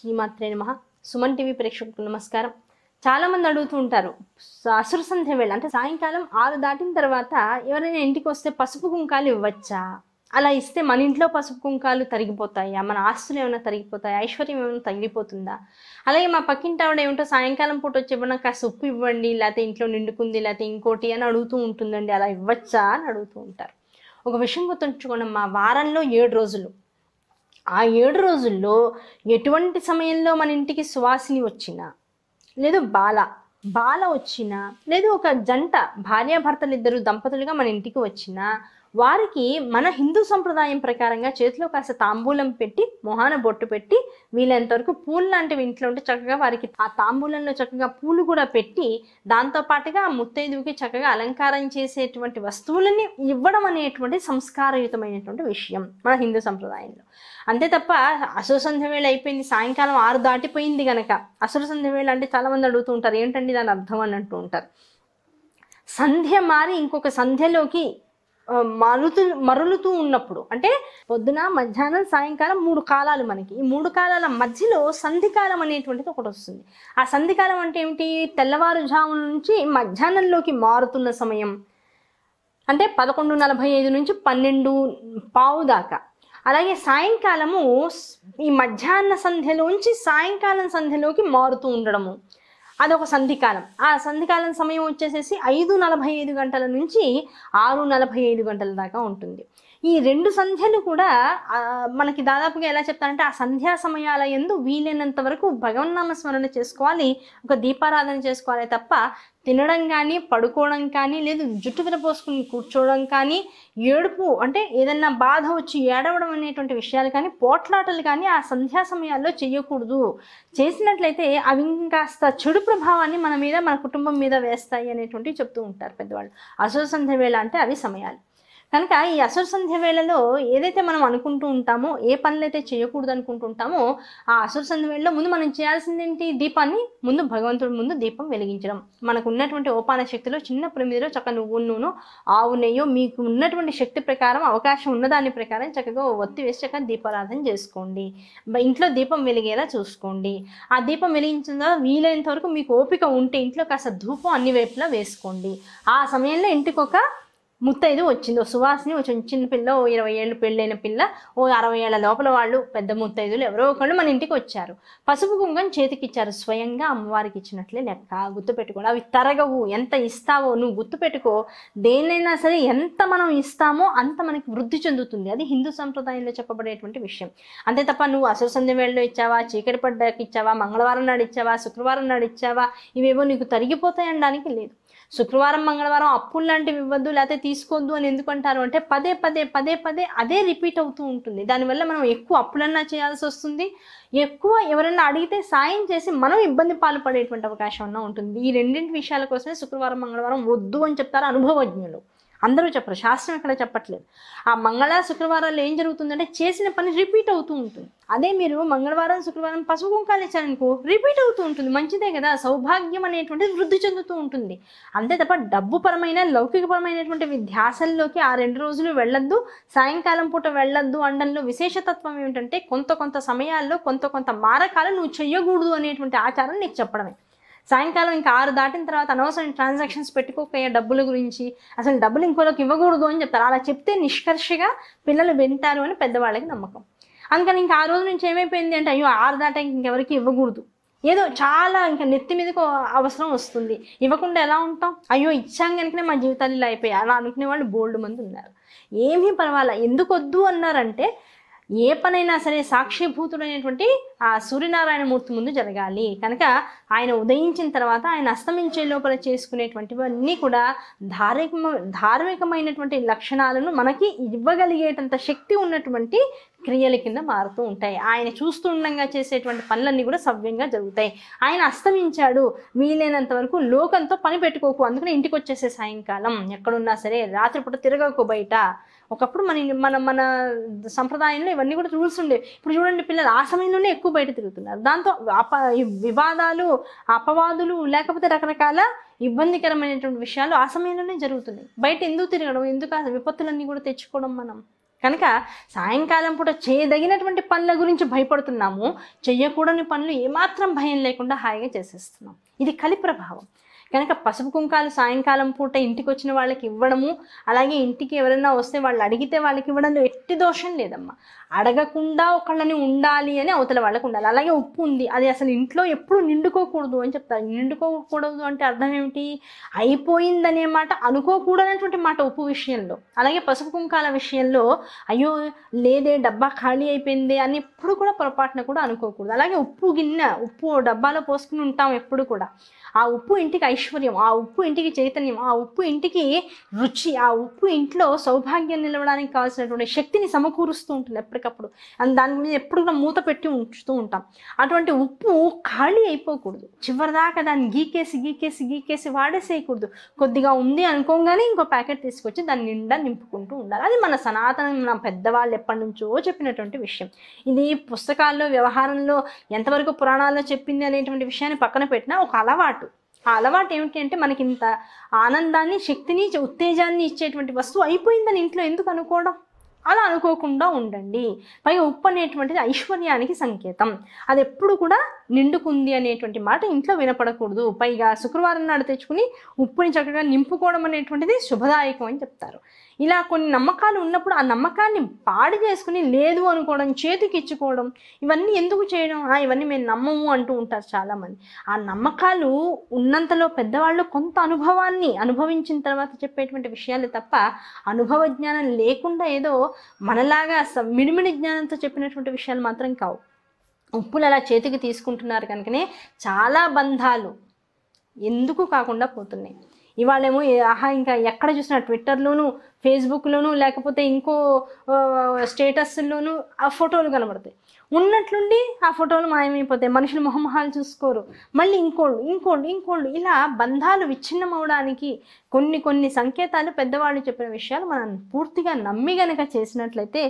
శ్రీమాత్రే నమ సుమన్ టీవీ ప్రేక్షకులకు నమస్కారం చాలామంది అడుగుతూ ఉంటారు అసురు సంధ్య వేళ అంటే సాయంకాలం ఆరు దాటిన తర్వాత ఎవరైనా ఇంటికి వస్తే పసుపు కుంకాలు ఇవ్వచ్చా అలా ఇస్తే మన ఇంట్లో పసుపు కుంకాలు తరిగిపోతాయా మన ఆస్తులు ఏమైనా తరిగిపోతాయా ఐశ్వర్యం ఏమైనా తగిలిపోతుందా అలాగే మా పక్కింటి ఆవిడ ఏమిటో సాయంకాలం పూట వచ్చి ఇవ్వడానికి ఆ సొప్పు ఇవ్వండి లేకపోతే ఇంట్లో నిండుకుంది లేకపోతే ఇంకోటి అని అడుగుతూ ఉంటుందండి అలా ఇవ్వచ్చా అని అడుగుతూ ఉంటారు ఒక విషయం గుర్తుంచుకోండి మా వారంలో ఏడు రోజులు ఆ ఏడు రోజుల్లో ఎటువంటి సమయంలో మన ఇంటికి సువాసిని వచ్చినా లేదు బాల బాల వచ్చినా లేదు ఒక జంట భార్యాభర్తలు ఇద్దరు దంపతులుగా మన ఇంటికి వచ్చినా వారికి మన హిందూ సంప్రదాయం ప్రకారంగా చేతిలో కాస్త తాంబూలం పెట్టి మొహాన బొట్టు పెట్టి వీలైనంత వరకు పూలు లాంటివి ఇంట్లో ఉంటే చక్కగా వారికి ఆ తాంబూలంలో చక్కగా పూలు కూడా పెట్టి దాంతోపాటుగా ముత్తైదువుకి చక్కగా అలంకారం చేసేటువంటి వస్తువులని ఇవ్వడం అనేటువంటి సంస్కారయుతమైనటువంటి విషయం మన హిందూ సంప్రదాయంలో అంతే తప్ప అసలు సంధ్య వేళ అయిపోయింది సాయంకాలం ఆరు దాటిపోయింది గనక అసలు సంధ్య వేళ అంటే చాలామంది అడుగుతూ ఉంటారు ఏంటండి దాని అర్థం అని అంటూ ఉంటారు సంధ్య మారి ఇంకొక సంధ్యలోకి మరుతు మరులుతూ ఉన్నప్పుడు అంటే పొద్దున మధ్యాహ్నం సాయంకాలం మూడు కాలాలు మనకి ఈ మూడు కాలాల మధ్యలో సంధికాలం అనేటువంటిది ఒకటి వస్తుంది ఆ సంధికాలం అంటే ఏమిటి తెల్లవారుజాము నుంచి మధ్యాహ్నంలోకి మారుతున్న సమయం అంటే పదకొండు నలభై ఐదు నుంచి పన్నెండు పావు దాకా అలాగే సాయంకాలము ఈ మధ్యాహ్న సంధ్యలోంచి సాయంకాలం సంధ్యలోకి మారుతూ ఉండడము అదొక సంధికాలం ఆ సంధికాలం సమయం వచ్చేసేసి ఐదు నలభై ఐదు గంటల నుంచి ఆరు నలభై ఐదు గంటల దాకా ఉంటుంది ఈ రెండు సంధ్యలు కూడా మనకి దాదాపుగా ఎలా చెప్తారంటే ఆ సంధ్యా సమయాల ఎందు వీలైనంత వరకు భగవన్నామ స్మరణ చేసుకోవాలి ఒక దీపారాధన చేసుకోవాలి తప్ప తినడం కానీ పడుకోవడం కానీ లేదు జుట్టు విరపోసుకుని కూర్చోవడం కానీ ఏడుపు అంటే ఏదన్నా బాధ వచ్చి ఏడవడం అనేటువంటి విషయాలు కానీ పోట్లాటలు కానీ ఆ సంధ్యా సమయాల్లో చేయకూడదు చేసినట్లయితే అవి ఇంకాస్త చెడు ప్రభావాన్ని మన మీద మన కుటుంబం మీద వేస్తాయి అనేటువంటి చెప్తూ ఉంటారు పెద్దవాళ్ళు అసలు సంధ్య వేళ అంటే అవి సమయాలు కనుక ఈ అసుర సంధ్య వేళలో ఏదైతే మనం అనుకుంటూ ఉంటామో ఏ పనులు అయితే చేయకూడదు అనుకుంటుంటామో ఆ అసుర సంధ్య వేళలో ముందు మనం చేయాల్సింది ఏంటి దీపాన్ని ముందు భగవంతుడి ముందు దీపం వెలిగించడం మనకు ఉన్నటువంటి ఓపాన శక్తిలో చిన్న ప్రమిదిలో చక్కగా నువ్వు నూనె ఆవు నెయ్యో మీకు ఉన్నటువంటి శక్తి ప్రకారం అవకాశం ఉన్నదాని ప్రకారం చక్కగా ఒత్తి వేసి చక్కగా దీపారాధన చేసుకోండి ఇంట్లో దీపం వెలిగేలా చూసుకోండి ఆ దీపం వెలిగించిన వీలైనంత వరకు మీకు ఓపిక ఉంటే ఇంట్లో కాస్త ధూపం అన్ని వైపులా వేసుకోండి ఆ సమయంలో ఇంటికి ఒక ముత్తైదు వచ్చింది ఓ సువాసిని ఓ చిన్న పిల్ల ఓ ఇరవై ఏళ్ళు పెళ్ళైన పిల్ల ఓ అరవై ఏళ్ళ లోపల వాళ్ళు పెద్ద ముత్తైదులు ఎవరో ఒకళ్ళు మన ఇంటికి వచ్చారు పసుపు కుంకం చేతికిచ్చారు స్వయంగా అమ్మవారికి ఇచ్చినట్లే లెక్క గుర్తుపెట్టుకోండి అవి తరగవు ఎంత ఇస్తావో నువ్వు గుర్తుపెట్టుకో దేనైనా సరే ఎంత మనం ఇస్తామో అంత మనకి వృద్ధి చెందుతుంది అది హిందూ సంప్రదాయంలో చెప్పబడేటువంటి విషయం అంతే తప్ప నువ్వు అసలు సంధ్య వేళలో ఇచ్చావా చీకటి పడ్డాకి ఇచ్చావా మంగళవారం నాడు ఇచ్చావా శుక్రవారం నాడు ఇచ్చావా ఇవేవో నీకు తరిగిపోతాయనడానికి లేదు శుక్రవారం మంగళవారం అప్పులు లాంటివి ఇవ్వద్దు లేకపోతే తీసుకోవద్దు అని అంటారు అంటే పదే పదే పదే పదే అదే రిపీట్ అవుతూ ఉంటుంది దానివల్ల మనం ఎక్కువ అప్పులన్నా చేయాల్సి వస్తుంది ఎక్కువ ఎవరైనా అడిగితే సాయం చేసి మనం ఇబ్బంది పాలు పడేటువంటి అవకాశం ఉంటుంది ఈ రెండింటి విషయాల కోసమే శుక్రవారం మంగళవారం వద్దు అని చెప్తారు అనుభవజ్ఞులు అందరూ చెప్పరు శాస్త్రం ఎక్కడ చెప్పట్లేదు ఆ మంగళ శుక్రవారాలు ఏం జరుగుతుందంటే చేసిన పని రిపీట్ అవుతూ ఉంటుంది అదే మీరు మంగళవారం శుక్రవారం పసుపు కుంకాలు ఇచ్చారనుకో రిపీట్ అవుతూ ఉంటుంది మంచిదే కదా సౌభాగ్యం అనేటువంటి వృద్ధి చెందుతూ ఉంటుంది అంతే తప్ప డబ్బు పరమైన లౌకికపరమైనటువంటి ధ్యాసల్లోకి ఆ రెండు రోజులు వెళ్ళొద్దు సాయంకాలం పూట వెళ్ళొద్దు అండంలో విశేషతత్వం ఏమిటంటే కొంత కొంత సమయాల్లో కొంత కొంత మారకాలు నువ్వు చెయ్యకూడదు అనేటువంటి ఆచారం నీకు చెప్పడమే సాయంకాలం ఇంకా ఆరు దాటిన తర్వాత అనవసరం ట్రాన్సాక్షన్స్ పెట్టుకోకపోయే డబ్బుల గురించి అసలు డబ్బులు ఇంకోలోకి ఇవ్వకూడదు అని చెప్తారు అలా చెప్తే నిష్కర్షగా పిల్లలు వింటారు అని పెద్దవాళ్ళకి నమ్మకం అందుకని ఇంకా ఆ రోజు నుంచి ఏమైపోయింది అంటే అయ్యో ఆరు దాటా ఇంకెవరికి ఇవ్వకూడదు ఏదో చాలా ఇంకా నెత్తి మీదకు అవసరం వస్తుంది ఇవ్వకుండా ఎలా ఉంటాం అయ్యో ఇచ్చాం కనుకనే మా జీవితాలు ఇలా అయిపోయాయి అలా అనుకునే వాళ్ళు బోల్డ్ మంది ఉన్నారు ఏమీ పర్వాలే ఎందుకు వద్దు అన్నారంటే ఏ పనైనా సరే సాక్షిభూతుడైనటువంటి ఆ సూర్యనారాయణ మూర్తి ముందు జరగాలి కనుక ఆయన ఉదయించిన తర్వాత ఆయన అస్తమించే లోపల చేసుకునేటువంటివన్నీ కూడా ధార్మిక ధార్మికమైనటువంటి లక్షణాలను మనకి ఇవ్వగలిగేటంత శక్తి ఉన్నటువంటి క్రియల కింద మారుతూ ఉంటాయి ఆయన చూస్తూ చేసేటువంటి పనులన్నీ కూడా సవ్యంగా జరుగుతాయి ఆయన అస్తమించాడు వీలైనంత వరకు లోకంతో పని పెట్టుకోకు అందుకనే ఇంటికి వచ్చేసే సాయంకాలం ఎక్కడున్నా సరే రాత్రిపూట తిరగకు బయట ఒకప్పుడు మన మన మన సంప్రదాయంలో ఇవన్నీ కూడా రూల్స్ ఉండేవి ఇప్పుడు చూడండి పిల్లలు ఆ సమయంలోనే ఎక్కువ బయట తిరుగుతున్నారు దాంతో అప వివాదాలు అపవాదులు లేకపోతే రకరకాల ఇబ్బందికరమైనటువంటి విషయాలు ఆ సమయంలోనే జరుగుతున్నాయి బయట ఎందుకు తిరగడం ఎందుకు విపత్తులన్నీ కూడా తెచ్చుకోవడం మనం కనుక సాయంకాలం పూట చేయదగినటువంటి పనుల గురించి భయపడుతున్నాము చేయకూడని పనులు ఏమాత్రం భయం లేకుండా హాయిగా చేసేస్తున్నాం ఇది కలి ప్రభావం కనుక పసుపు కుంకాలు సాయంకాలం పూట ఇంటికి వచ్చిన వాళ్ళకి ఇవ్వడము అలాగే ఇంటికి ఎవరైనా వస్తే వాళ్ళు అడిగితే వాళ్ళకి ఇవ్వడంలో ఎట్టి దోషం లేదమ్మా అడగకుండా ఒకళ్ళని ఉండాలి అని అవతల వాళ్ళకు ఉండాలి అలాగే ఉప్పు ఉంది అది అసలు ఇంట్లో ఎప్పుడు నిండుకోకూడదు అని చెప్తారు నిండుకోకూడదు అంటే అర్థం ఏమిటి అయిపోయిందనే మాట అనుకోకూడదనేటువంటి మాట ఉప్పు విషయంలో అలాగే పసుపు కుంకాల విషయంలో అయ్యో లేదే డబ్బా ఖాళీ అయిపోయింది అని ఎప్పుడు కూడా పొరపాటున కూడా అనుకోకూడదు అలాగే ఉప్పు గిన్నె ఉప్పు డబ్బాలో పోసుకుని ఉంటాం ఎప్పుడు కూడా ఆ ఉప్పు ఇంటికి ఐశ్వర్యం ఆ ఉప్పు ఇంటికి చైతన్యం ఆ ఉప్పు ఇంటికి రుచి ఆ ఉప్పు ఇంట్లో సౌభాగ్యం నిలవడానికి కావాల్సినటువంటి శక్తిని సమకూరుస్తూ ఉంటుంది ఎప్పటికప్పుడు అండ్ దాని మీద ఎప్పుడు కూడా మూత పెట్టి ఉంచుతూ ఉంటాం అటువంటి ఉప్పు ఖాళీ అయిపోకూడదు చివరిదాకా దాన్ని గీకేసి గీకేసి గీకేసి వాడేసేయకూడదు కొద్దిగా ఉంది అనుకోగానే ఇంకో ప్యాకెట్ తీసుకొచ్చి దాన్ని నిండా నింపుకుంటూ ఉండాలి అది మన సనాతన మన పెద్దవాళ్ళు ఎప్పటి నుంచో చెప్పినటువంటి విషయం ఇది పుస్తకాల్లో వ్యవహారంలో ఎంతవరకు పురాణాల్లో చెప్పింది అనేటువంటి విషయాన్ని పక్కన పెట్టినా ఒక అలవాటు ఆ అలవాటు ఏమిటి అంటే మనకి ఇంత ఆనందాన్ని శక్తిని ఉత్తేజాన్ని ఇచ్చేటువంటి వస్తువు అయిపోయిందని ఇంట్లో ఎందుకు అనుకోవడం అలా అనుకోకుండా ఉండండి పైగా ఉప్పు అనేటువంటిది ఐశ్వర్యానికి సంకేతం అది ఎప్పుడు కూడా నిండుకుంది అనేటువంటి మాట ఇంట్లో వినపడకూడదు పైగా శుక్రవారం నాడు తెచ్చుకుని ఉప్పుని చక్కగా నింపుకోవడం అనేటువంటిది శుభదాయకం అని చెప్తారు ఇలా కొన్ని నమ్మకాలు ఉన్నప్పుడు ఆ నమ్మకాన్ని పాడు చేసుకుని లేదు అనుకోవడం చేతికి ఇచ్చుకోవడం ఇవన్నీ ఎందుకు చేయడం ఇవన్నీ మేము నమ్మము అంటూ ఉంటారు చాలామంది ఆ నమ్మకాలు ఉన్నంతలో పెద్దవాళ్ళు కొంత అనుభవాన్ని అనుభవించిన తర్వాత చెప్పేటువంటి విషయాలు తప్ప అనుభవ జ్ఞానం లేకుండా ఏదో మనలాగా మిడిమిడి జ్ఞానంతో చెప్పినటువంటి విషయాలు మాత్రం కావు ఉప్పులు అలా చేతికి తీసుకుంటున్నారు కనుకనే చాలా బంధాలు ఎందుకు కాకుండా పోతున్నాయి ఇవాళేమో ఆహా ఇంకా ఎక్కడ చూసినా ట్విట్టర్లోను ఫేస్బుక్లోను లేకపోతే ఇంకో స్టేటస్లోను ఆ ఫోటోలు కనబడతాయి ఉన్నట్లుండి ఆ ఫోటోలు మాయమైపోతాయి మనుషులు మొహమొహాలు చూసుకోరు మళ్ళీ ఇంకోళ్ళు ఇంకోళ్ళు ఇంకోళ్ళు ఇలా బంధాలు విచ్ఛిన్నం అవడానికి కొన్ని కొన్ని సంకేతాలు పెద్దవాళ్ళు చెప్పిన విషయాలు మనం పూర్తిగా నమ్మి గనక చేసినట్లయితే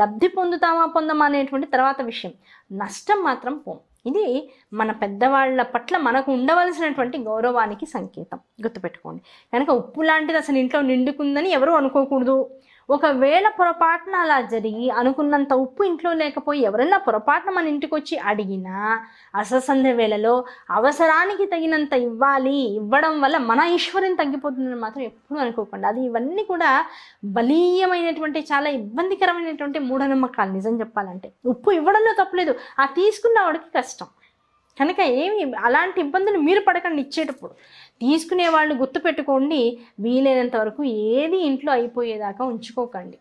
లబ్ధి పొందుతామా పొందమా అనేటువంటి తర్వాత విషయం నష్టం మాత్రం పోం ఇది మన పెద్దవాళ్ళ పట్ల మనకు ఉండవలసినటువంటి గౌరవానికి సంకేతం గుర్తుపెట్టుకోండి కనుక ఉప్పు లాంటిది అసలు ఇంట్లో నిండుకుందని ఎవరు అనుకోకూడదు ఒకవేళ పొరపాటున అలా జరిగి అనుకున్నంత ఉప్పు ఇంట్లో లేకపోయి ఎవరైనా పొరపాటున మన ఇంటికి వచ్చి అడిగినా అససంధ వేళలో అవసరానికి తగినంత ఇవ్వాలి ఇవ్వడం వల్ల మన ఈశ్వరం తగ్గిపోతుందని మాత్రం ఎప్పుడూ అనుకోకుండా అది ఇవన్నీ కూడా బలీయమైనటువంటి చాలా ఇబ్బందికరమైనటువంటి మూఢనమ్మకాలు నిజం చెప్పాలంటే ఉప్పు ఇవ్వడంలో తప్పలేదు ఆ తీసుకున్న వాడికి కష్టం కనుక ఏమి అలాంటి ఇబ్బందులు మీరు పడకండి ఇచ్చేటప్పుడు తీసుకునే వాళ్ళని గుర్తుపెట్టుకోండి వీలైనంత వరకు ఏది ఇంట్లో అయిపోయేదాకా ఉంచుకోకండి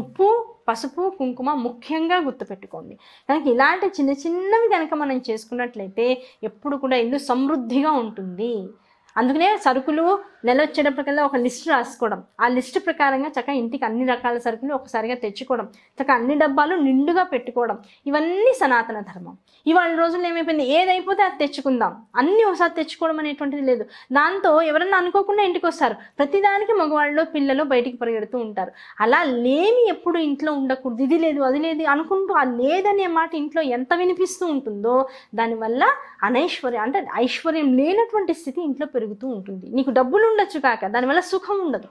ఉప్పు పసుపు కుంకుమ ముఖ్యంగా గుర్తుపెట్టుకోండి కనుక ఇలాంటి చిన్న చిన్నవి కనుక మనం చేసుకున్నట్లయితే ఎప్పుడు కూడా ఇల్లు సమృద్ధిగా ఉంటుంది అందుకనే సరుకులు నెల వచ్చేటప్పటికల్లా ఒక లిస్ట్ రాసుకోవడం ఆ లిస్ట్ ప్రకారంగా చక్కగా ఇంటికి అన్ని రకాల సరుకులు ఒకసారిగా తెచ్చుకోవడం చక్కగా అన్ని డబ్బాలు నిండుగా పెట్టుకోవడం ఇవన్నీ సనాతన ధర్మం ఇవాళ రోజుల్లో ఏమైపోయింది ఏదైపోతే అది తెచ్చుకుందాం అన్నీ ఒకసారి తెచ్చుకోవడం అనేటువంటిది లేదు దాంతో ఎవరన్నా అనుకోకుండా ఇంటికి వస్తారు ప్రతిదానికి మగవాళ్ళు పిల్లలు బయటికి పరిగెడుతూ ఉంటారు అలా లేమి ఎప్పుడు ఇంట్లో ఉండకూడదు ఇది లేదు అది లేదు అనుకుంటూ ఆ లేదనే మాట ఇంట్లో ఎంత వినిపిస్తూ ఉంటుందో దానివల్ల అనైశ్వర్యం అంటే ఐశ్వర్యం లేనటువంటి స్థితి ఇంట్లో పెరుగుతూ ఉంటుంది నీకు డబ్బులు ఉండొచ్చు కాక దానివల్ల సుఖం ఉండదు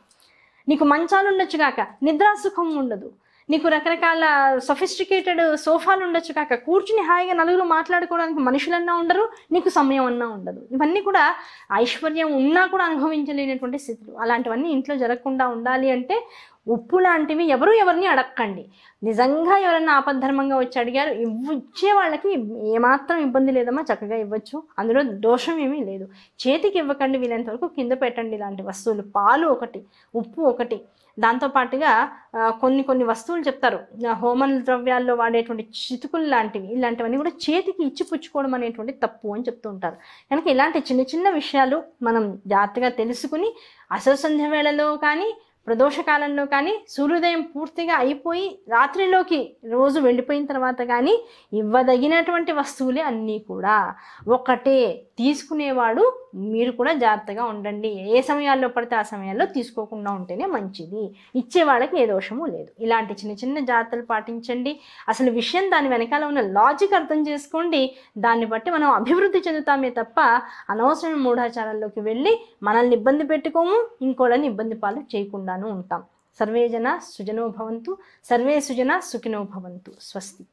నీకు మంచాలు ఉండొచ్చు కాక నిద్రా సుఖం ఉండదు నీకు రకరకాల సొఫిస్టికేటెడ్ సోఫాలు ఉండొచ్చు కాక కూర్చుని హాయిగా నలుగురు మాట్లాడుకోవడానికి మనుషులన్నా ఉండరు నీకు సమయం అన్నా ఉండదు ఇవన్నీ కూడా ఐశ్వర్యం ఉన్నా కూడా అనుభవించలేనటువంటి స్థితులు అలాంటివన్నీ ఇంట్లో జరగకుండా ఉండాలి అంటే ఉప్పు లాంటివి ఎవరు ఎవరిని అడక్కండి నిజంగా ఎవరైనా ఆపద్ధర్మంగా వచ్చి అడిగారు ఇచ్చే వాళ్ళకి ఏమాత్రం ఇబ్బంది లేదమ్మా చక్కగా ఇవ్వచ్చు అందులో దోషం ఏమీ లేదు చేతికి ఇవ్వకండి వీలైనంత వరకు కింద పెట్టండి ఇలాంటి వస్తువులు పాలు ఒకటి ఉప్పు ఒకటి దాంతోపాటుగా కొన్ని కొన్ని వస్తువులు చెప్తారు హోమల ద్రవ్యాల్లో వాడేటువంటి చితుకులు లాంటివి ఇలాంటివన్నీ కూడా చేతికి ఇచ్చి పుచ్చుకోవడం అనేటువంటి తప్పు అని చెప్తూ ఉంటారు కనుక ఇలాంటి చిన్న చిన్న విషయాలు మనం జాగ్రత్తగా తెలుసుకుని అసలు సంధ్య వేళలో కానీ ప్రదోషకాలంలో కానీ సూర్యోదయం పూర్తిగా అయిపోయి రాత్రిలోకి రోజు వెళ్ళిపోయిన తర్వాత కానీ ఇవ్వదగినటువంటి వస్తువులే అన్నీ కూడా ఒకటే తీసుకునేవాడు మీరు కూడా జాగ్రత్తగా ఉండండి ఏ సమయాల్లో పడితే ఆ సమయాల్లో తీసుకోకుండా ఉంటేనే మంచిది ఇచ్చేవాళ్ళకి ఏ దోషము లేదు ఇలాంటి చిన్న చిన్న జాగ్రత్తలు పాటించండి అసలు విషయం దాని వెనకాల ఉన్న లాజిక్ అర్థం చేసుకోండి దాన్ని బట్టి మనం అభివృద్ధి చెందుతామే తప్ప అనవసరమైన మూఢాచారాల్లోకి వెళ్ళి మనల్ని ఇబ్బంది పెట్టుకోము ఇంకోళ్ళని ఇబ్బంది పాలు చేయకుండా తప్పకుండాను ఉంటాం సర్వేజన సుజనో భవంతు సర్వే సుజన సుఖినో భవంతు స్వస్తి